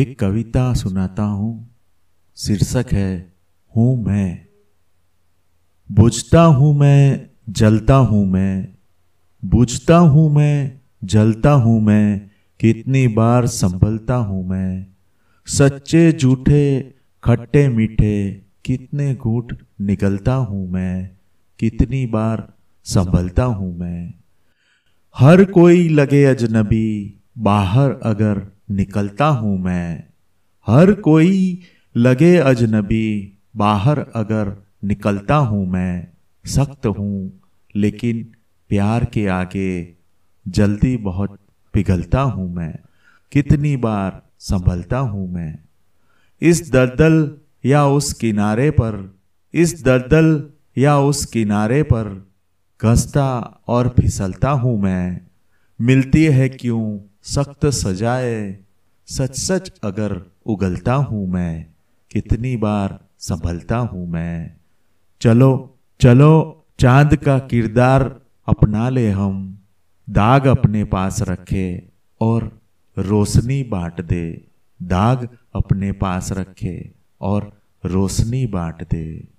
एक कविता सुनाता हूं शीर्षक है हूं मैं बुझता हूं मैं जलता हूं मैं बुझता हूं मैं जलता हूं मैं कितनी बार संभलता हूं मैं सच्चे झूठे खट्टे मीठे कितने घूट निकलता हूं मैं कितनी बार संभलता हूं मैं हर कोई लगे अजनबी बाहर अगर निकलता हूँ मैं हर कोई लगे अजनबी बाहर अगर निकलता हूँ मैं सख्त हूँ लेकिन प्यार के आगे जल्दी बहुत पिघलता हूँ मैं कितनी बार संभलता हूँ मैं इस दलदल या उस किनारे पर इस दलदल या उस किनारे पर घसता और फिसलता हूँ मैं मिलती है क्यों सख्त सजाए सच सच अगर उगलता हूं मैं कितनी बार संभलता हूं मैं चलो चलो चांद का किरदार अपना ले हम दाग अपने पास रखे और रोशनी बांट दे दाग अपने पास रखे और रोशनी बांट दे